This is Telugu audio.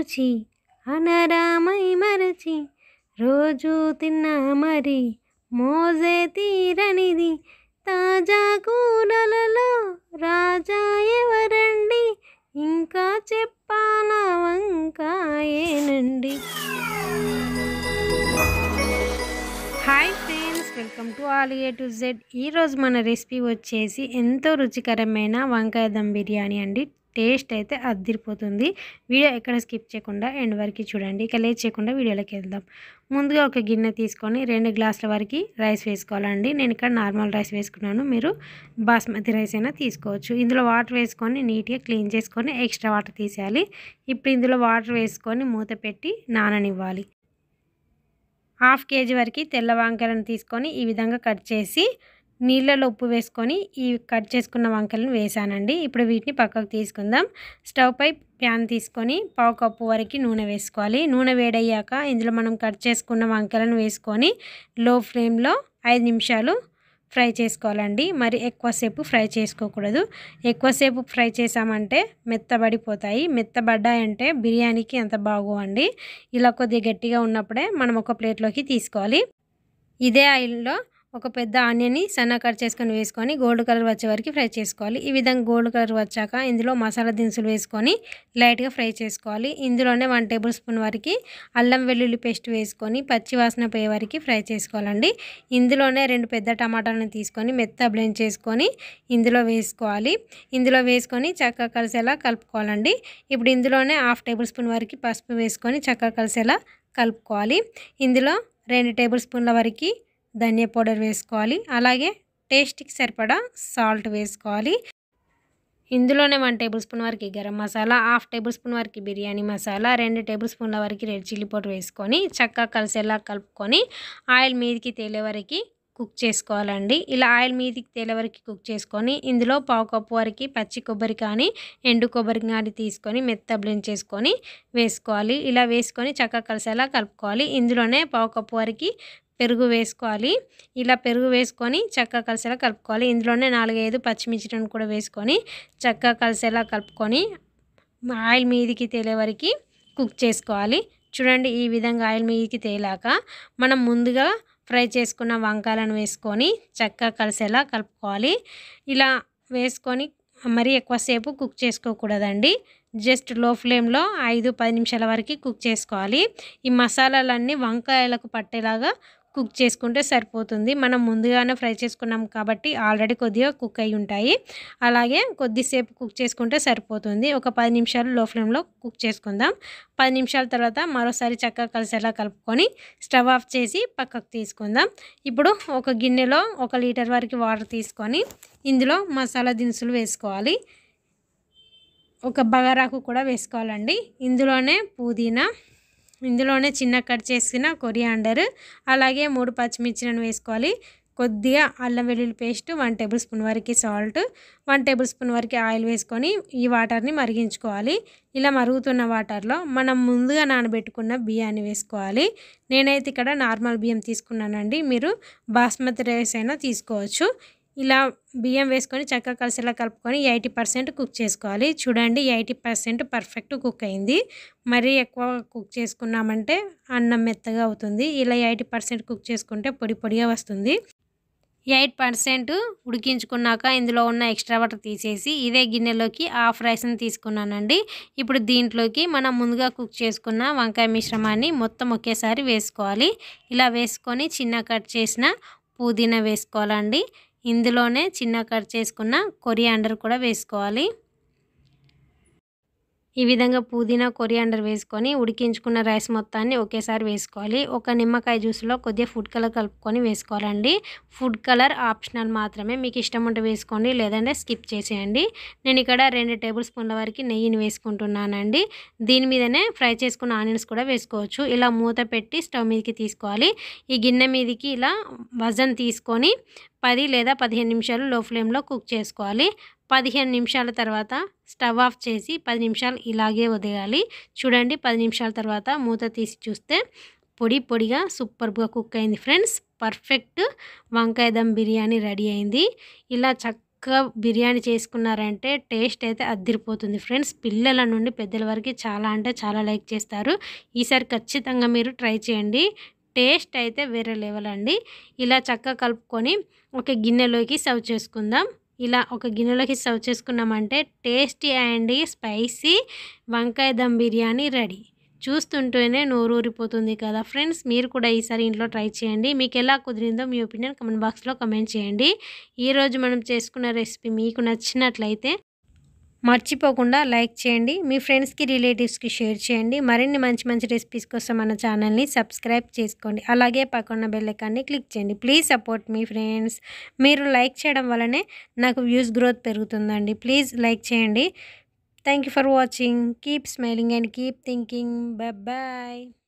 రుచి అనరామై మరచి రోజు తిన్నా మరి మోజే తీరనిది తాజా కూరలలో రాజా ఎవరండి ఇంకా చెప్పాలా వంకాయేనండి hi friends welcome to all A to Z ఈరోజు మన రెసిపీ వచ్చేసి ఎంతో రుచికరమైన వంకాయ దమ్ బిర్యానీ అండి టేస్ట్ అయితే అద్దిరిపోతుంది వీడియో ఎక్కడ స్కిప్ చేయకుండా ఎండ్ వరకు చూడండి ఇక లేచి చేయకుండా వీడియోలోకి వెళ్దాం ముందుగా ఒక గిన్నె తీసుకొని రెండు గ్లాసుల వరకు రైస్ వేసుకోవాలండి నేను ఇక్కడ నార్మల్ రైస్ వేసుకున్నాను మీరు బాస్మతి రైస్ అయినా తీసుకోవచ్చు ఇందులో వాటర్ వేసుకొని నీట్గా క్లీన్ చేసుకొని ఎక్స్ట్రా వాటర్ తీసేయాలి ఇప్పుడు ఇందులో వాటర్ వేసుకొని మూత పెట్టి నాననివ్వాలి హాఫ్ కేజీ వరకు తెల్ల వంకాయలను తీసుకొని ఈ విధంగా కట్ చేసి నీళ్ళలో ఉప్పు వేసుకొని ఈ కట్ చేసుకున్న వంకలను వేసానండి ఇప్పుడు వీటిని పక్కకు తీసుకుందాం స్టవ్ పై ప్యాన్ తీసుకొని పావు కప్పు వరకు నూనె వేసుకోవాలి నూనె వేడయ్యాక ఇందులో మనం కట్ చేసుకున్న వంకలను వేసుకొని లో ఫ్లేమ్లో ఐదు నిమిషాలు ఫ్రై చేసుకోవాలండి మరి ఎక్కువసేపు ఫ్రై చేసుకోకూడదు ఎక్కువసేపు ఫ్రై చేసామంటే మెత్తబడిపోతాయి మెత్తబడ్డాయంటే బిర్యానీకి ఎంత బాగోవండి ఇలా కొద్దిగా గట్టిగా ఉన్నప్పుడే మనం ఒక ప్లేట్లోకి తీసుకోవాలి ఇదే ఆయిల్లో ఒక పెద్ద ఆనియన్ని సన్న కట్ చేసుకొని వేసుకొని గోల్డ్ కలర్ వచ్చే వరకు ఫ్రై చేసుకోవాలి ఈ విధంగా గోల్డ్ కలర్ వచ్చాక ఇందులో మసాలా దినుసులు వేసుకొని లైట్గా ఫ్రై చేసుకోవాలి ఇందులోనే వన్ టేబుల్ స్పూన్ వరకు అల్లం వెల్లుల్లి పేస్ట్ వేసుకొని పచ్చి వాసన పోయే వరకు ఫ్రై చేసుకోవాలండి ఇందులోనే రెండు పెద్ద టమాటాలను తీసుకొని మెత్త బ్లెండ్ చేసుకొని ఇందులో వేసుకోవాలి ఇందులో వేసుకొని చక్కగా కలిసేలా కలుపుకోవాలండి ఇప్పుడు ఇందులోనే హాఫ్ టేబుల్ స్పూన్ వరకు పసుపు వేసుకొని చక్కగా కలిసేలా కలుపుకోవాలి ఇందులో రెండు టేబుల్ స్పూన్ల వరకు ధనియా పౌడర్ వేసుకోవాలి అలాగే టేస్ట్కి సరిపడా సాల్ట్ వేసుకోవాలి ఇందులోనే వన్ టేబుల్ స్పూన్ వరకు garam masala half tablespoon వరకు బిర్యానీ మసాలా రెండు టేబుల్ స్పూన్ల వరకు రెడ్ చిల్లీ పౌడర్ వేసుకొని చక్కగా కలిసేలా కలుపుకొని ఆయిల్ మీదికి తేలే వరకు కుక్ చేసుకోవాలండి ఇలా ఆయిల్ మీదికి తేలే వరకు కుక్ చేసుకొని ఇందులో పావు కప్పు వరకు పచ్చి కొబ్బరి కానీ ఎండు కొబ్బరి కానీ తీసుకొని మెత్త బ్లెండ్ చేసుకొని వేసుకోవాలి ఇలా వేసుకొని చక్కగా కలిసేలా కలుపుకోవాలి ఇందులోనే పావు కప్పు వరకు పెరుగు వేసుకోవాలి ఇలా పెరుగు వేసుకొని చక్కగా కలిసేలా కలుపుకోవాలి ఇందులోనే నాలుగైదు పచ్చిమిర్చిలను కూడా వేసుకొని చక్కగా కలిసేలా కలుపుకొని ఆయిల్ మీదికి తేలే వరకు కుక్ చేసుకోవాలి చూడండి ఈ విధంగా ఆయిల్ మీదికి తేలాక మనం ముందుగా ఫ్రై చేసుకున్న వంకాయలను వేసుకొని చక్కగా కలిసేలా కలుపుకోవాలి ఇలా వేసుకొని మరీ ఎక్కువసేపు కుక్ చేసుకోకూడదండి జస్ట్ లో ఫ్లేమ్లో ఐదు పది నిమిషాల వరకు కుక్ చేసుకోవాలి ఈ మసాలాలన్నీ వంకాయలకు పట్టేలాగా కుక్ చేసుకుంటే సరిపోతుంది మనం ముందుగానే ఫ్రై చేసుకున్నాం కాబట్టి ఆల్రెడీ కొద్దిగా కుక్ అయి ఉంటాయి అలాగే కొద్దిసేపు కుక్ చేసుకుంటే సరిపోతుంది ఒక పది నిమిషాలు లో ఫ్లేమ్లో కుక్ చేసుకుందాం పది నిమిషాల తర్వాత మరోసారి చక్కగా కలిసేలా కలుపుకొని స్టవ్ ఆఫ్ చేసి పక్కకు తీసుకుందాం ఇప్పుడు ఒక గిన్నెలో ఒక లీటర్ వరకు వాటర్ తీసుకొని ఇందులో మసాలా దినుసులు వేసుకోవాలి ఒక బగారాకు కూడా వేసుకోవాలండి ఇందులోనే పుదీనా ఇందులోనే చిన్న కట్ చేసిన కొరియాండర్ అలాగే మూడు పచ్చిమిర్చిలను వేసుకోవాలి కొద్దిగా అల్లం వెల్లుల్లి పేస్ట్ వన్ టేబుల్ స్పూన్ వరకు సాల్ట్ వన్ టేబుల్ స్పూన్ వరకు ఆయిల్ వేసుకొని ఈ వాటర్ని మరిగించుకోవాలి ఇలా మరుగుతున్న వాటర్లో మనం ముందుగా నానబెట్టుకున్న బియ్యాన్ని వేసుకోవాలి నేనైతే ఇక్కడ నార్మల్ బియ్యం తీసుకున్నానండి మీరు బాస్మతి రైస్ అయినా తీసుకోవచ్చు ఇలా బియ్యం వేసుకొని చక్కగా కలిసేలా కలుపుకొని ఎయిటీ పర్సెంట్ కుక్ చేసుకోవాలి చూడండి ఎయిటీ పర్సెంట్ పర్ఫెక్ట్ కుక్ అయింది మరీ ఎక్కువ కుక్ చేసుకున్నామంటే అన్నం మెత్తగా అవుతుంది ఇలా ఎయిటీ పర్సెంట్ కుక్ చేసుకుంటే పొడి పొడిగా వస్తుంది ఎయిట్ పర్సెంట్ ఉడికించుకున్నాక ఇందులో ఉన్న ఎక్స్ట్రా వాటర్ తీసేసి ఇదే గిన్నెలోకి హాఫ్ రైస్ని తీసుకున్నానండి ఇప్పుడు దీంట్లోకి మనం ముందుగా కుక్ చేసుకున్న వంకాయ మిశ్రమాన్ని మొత్తం ఒకేసారి వేసుకోవాలి ఇలా వేసుకొని చిన్న కట్ చేసిన పుదీనా వేసుకోవాలండి ఇందులోనే చిన్న కట్ చేసుకున్న కొరియాండర్ కూడా వేసుకోవాలి ఈ విధంగా పుదీనా కొరియాండర్ వేసుకొని ఉడికించుకున్న రైస్ మొత్తాన్ని ఒకేసారి వేసుకోవాలి ఒక నిమ్మకాయ జ్యూస్లో కొద్దిగా ఫుడ్ కలర్ కలుపుకొని వేసుకోవాలండి ఫుడ్ కలర్ ఆప్షనల్ మాత్రమే మీకు ఇష్టం ఉంటే వేసుకోండి లేదంటే స్కిప్ చేసేయండి నేను ఇక్కడ రెండు టేబుల్ స్పూన్ల వరకు నెయ్యిని వేసుకుంటున్నానండి దీని మీదనే ఫ్రై చేసుకున్న ఆనియన్స్ కూడా వేసుకోవచ్చు ఇలా మూత పెట్టి స్టవ్ మీదకి తీసుకోవాలి ఈ గిన్నె మీదకి ఇలా వజన్ తీసుకొని పది లేదా పదిహేను నిమిషాలు లో ఫ్లేమ్లో కుక్ చేసుకోవాలి పదిహేను నిమిషాల తర్వాత స్టవ్ ఆఫ్ చేసి పది నిమిషాలు ఇలాగే వదిలేయాలి చూడండి పది నిమిషాల తర్వాత మూత తీసి చూస్తే పొడి పొడిగా సూపర్గా కుక్ అయింది ఫ్రెండ్స్ పర్ఫెక్ట్ వంకాయ దమ్ బిర్యానీ రెడీ అయింది ఇలా చక్కగా బిర్యానీ చేసుకున్నారంటే టేస్ట్ అయితే అద్దరిపోతుంది ఫ్రెండ్స్ పిల్లల నుండి పెద్దల వరకు చాలా అంటే చాలా లైక్ చేస్తారు ఈసారి ఖచ్చితంగా మీరు ట్రై చేయండి టేస్ట్ అయితే వేరే లెవెల్ అండి ఇలా చక్కగా కలుపుకొని ఒక గిన్నెలోకి సర్వ్ చేసుకుందాం ఇలా ఒక గిన్నెలోకి సర్వ్ చేసుకున్నామంటే టేస్టీ అండ్ స్పైసీ వంకాయ దమ్ బిర్యానీ రెడీ చూస్తుంటేనే నోరూరిపోతుంది కదా ఫ్రెండ్స్ మీరు కూడా ఈసారి ఇంట్లో ట్రై చేయండి మీకు ఎలా కుదిరిందో మీ ఒపీనియన్ కమెంట్ బాక్స్లో కమెంట్ చేయండి ఈరోజు మనం చేసుకున్న రెసిపీ మీకు నచ్చినట్లయితే మర్చిపోకుండా లైక్ చేయండి మీ ఫ్రెండ్స్కి రిలేటివ్స్కి షేర్ చేయండి మరిన్ని మంచి మంచి రెసిపీస్ కోసం మన ఛానల్ని సబ్స్క్రైబ్ చేసుకోండి అలాగే పక్కన బెల్లైకాన్ని క్లిక్ చేయండి ప్లీజ్ సపోర్ట్ మీ ఫ్రెండ్స్ మీరు లైక్ చేయడం వల్లనే నాకు వ్యూస్ గ్రోత్ పెరుగుతుందండి ప్లీజ్ లైక్ చేయండి thank for watching keep smiling and keep thinking bye